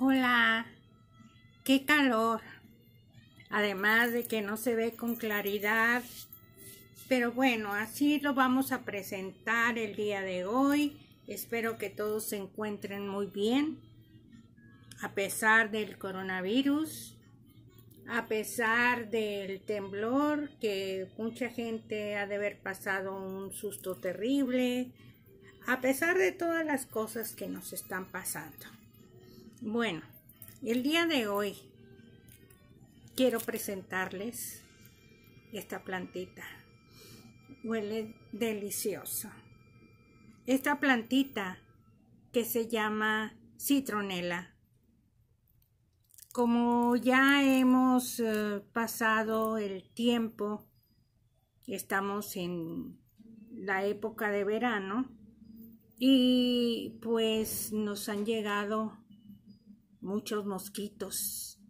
Hola, qué calor. Además de que no se ve con claridad. Pero bueno, así lo vamos a presentar el día de hoy. Espero que todos se encuentren muy bien. A pesar del coronavirus, a pesar del temblor, que mucha gente ha de haber pasado un susto terrible, a pesar de todas las cosas que nos están pasando. Bueno, el día de hoy quiero presentarles esta plantita. Huele delicioso. Esta plantita que se llama citronela. Como ya hemos eh, pasado el tiempo, estamos en la época de verano y pues nos han llegado muchos mosquitos,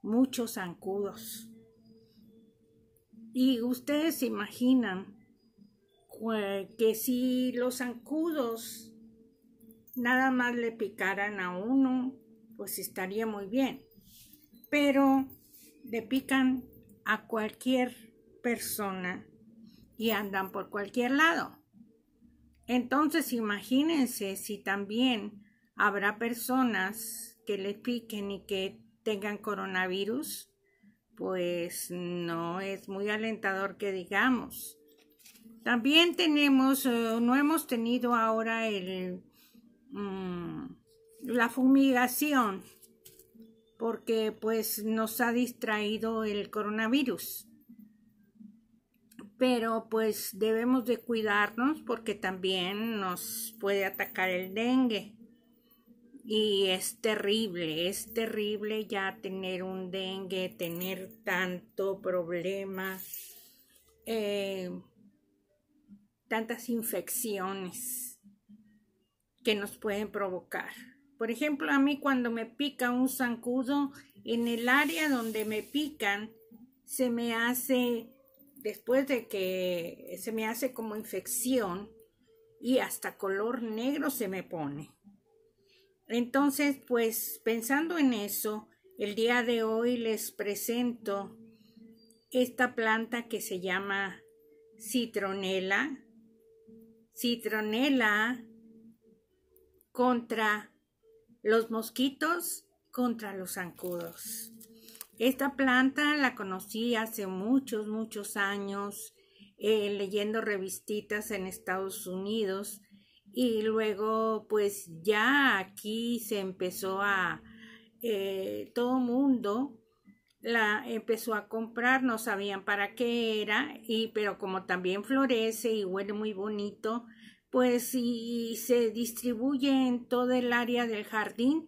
muchos zancudos. Y ustedes imaginan que si los zancudos nada más le picaran a uno, pues estaría muy bien. Pero le pican a cualquier persona y andan por cualquier lado. Entonces imagínense si también habrá personas que le piquen y que tengan coronavirus, pues no es muy alentador que digamos. También tenemos, eh, no hemos tenido ahora el, mm, la fumigación, porque pues nos ha distraído el coronavirus. Pero pues debemos de cuidarnos porque también nos puede atacar el dengue. Y es terrible, es terrible ya tener un dengue, tener tanto problema, eh, tantas infecciones que nos pueden provocar. Por ejemplo, a mí cuando me pica un zancudo, en el área donde me pican, se me hace, después de que se me hace como infección y hasta color negro se me pone. Entonces, pues pensando en eso, el día de hoy les presento esta planta que se llama citronela. Citronela contra los mosquitos, contra los zancudos. Esta planta la conocí hace muchos, muchos años eh, leyendo revistitas en Estados Unidos y luego pues ya aquí se empezó a eh, todo mundo la empezó a comprar no sabían para qué era y pero como también florece y huele muy bonito pues si se distribuye en todo el área del jardín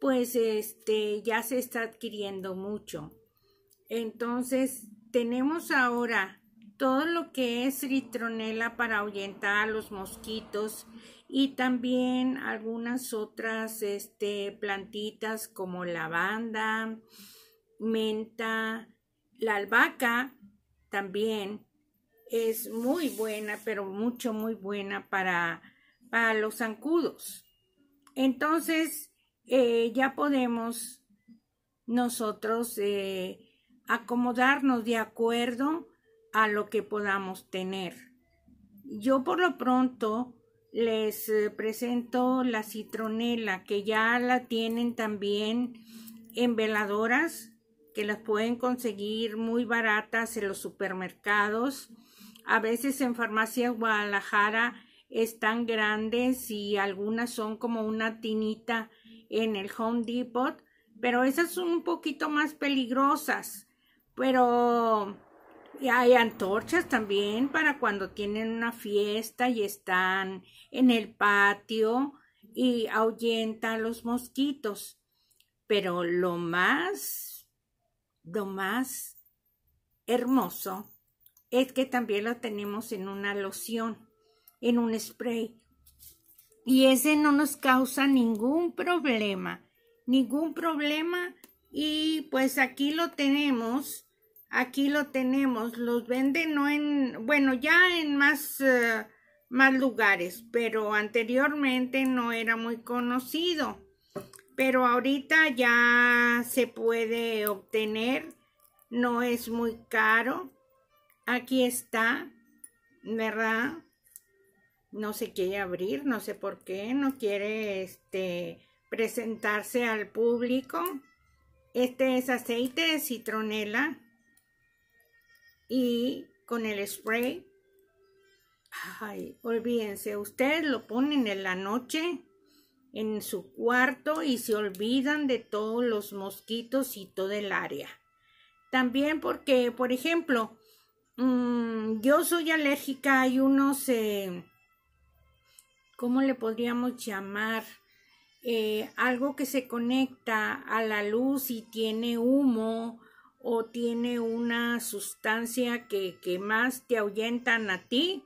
pues este ya se está adquiriendo mucho entonces tenemos ahora todo lo que es citronela para ahuyentar a los mosquitos y también algunas otras este, plantitas como lavanda, menta, la albahaca también es muy buena, pero mucho, muy buena para, los zancudos. Entonces, eh, ya podemos nosotros eh, acomodarnos de acuerdo a lo que podamos tener. Yo por lo pronto les eh, presento la citronela que ya la tienen también en veladoras que las pueden conseguir muy baratas en los supermercados. A veces en farmacias Guadalajara están grandes y algunas son como una tinita en el Home Depot, pero esas son un poquito más peligrosas. Pero y hay antorchas también para cuando tienen una fiesta y están en el patio y ahuyentan los mosquitos. Pero lo más, lo más hermoso es que también lo tenemos en una loción, en un spray. Y ese no nos causa ningún problema, ningún problema. Y pues aquí lo tenemos Aquí lo tenemos, los venden no en, bueno, ya en más, eh, más lugares, pero anteriormente no era muy conocido. Pero ahorita ya se puede obtener, no es muy caro. Aquí está, ¿verdad? No se quiere abrir, no sé por qué, no quiere este, presentarse al público. Este es aceite de citronela y con el spray, ay, olvídense, ustedes lo ponen en la noche en su cuarto y se olvidan de todos los mosquitos y todo el área. También porque, por ejemplo, mm, yo soy alérgica, hay unos, eh, ¿cómo le podríamos llamar? Eh, algo que se conecta a la luz y tiene humo o tiene una sustancia que, más te ahuyentan a ti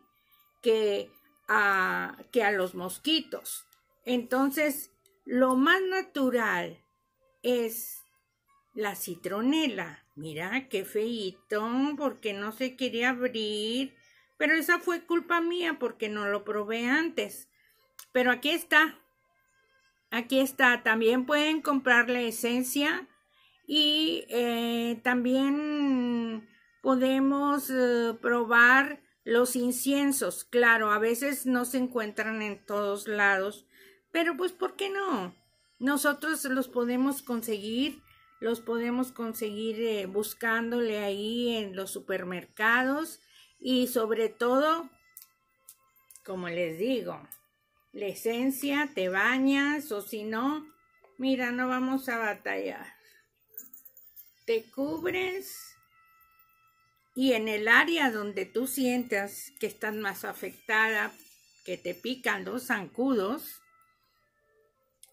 que a, que a los mosquitos. Entonces, lo más natural es la citronela. Mira, qué feíto, porque no se quería abrir. Pero esa fue culpa mía porque no lo probé antes. Pero aquí está. Aquí está. También pueden comprar la esencia y eh, también podemos eh, probar los inciensos. Claro, a veces no se encuentran en todos lados, pero pues ¿por qué no? Nosotros los podemos conseguir, los podemos conseguir eh, buscándole ahí en los supermercados y sobre todo, como les digo, la esencia, te bañas o si no, mira, no vamos a batallar te cubres y en el área donde tú sientas que estás más afectada, que te pican los zancudos,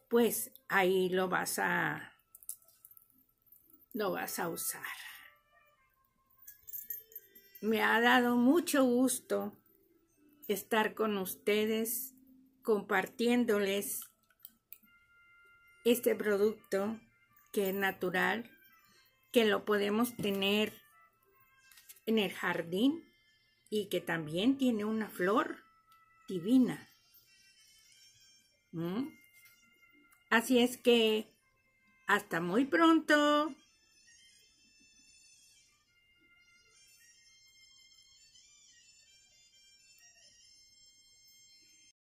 pues ahí lo vas a lo vas a usar. Me ha dado mucho gusto estar con ustedes compartiéndoles este producto que es natural que lo podemos tener en el jardín y que también tiene una flor divina. ¿Mm? Así es que hasta muy pronto.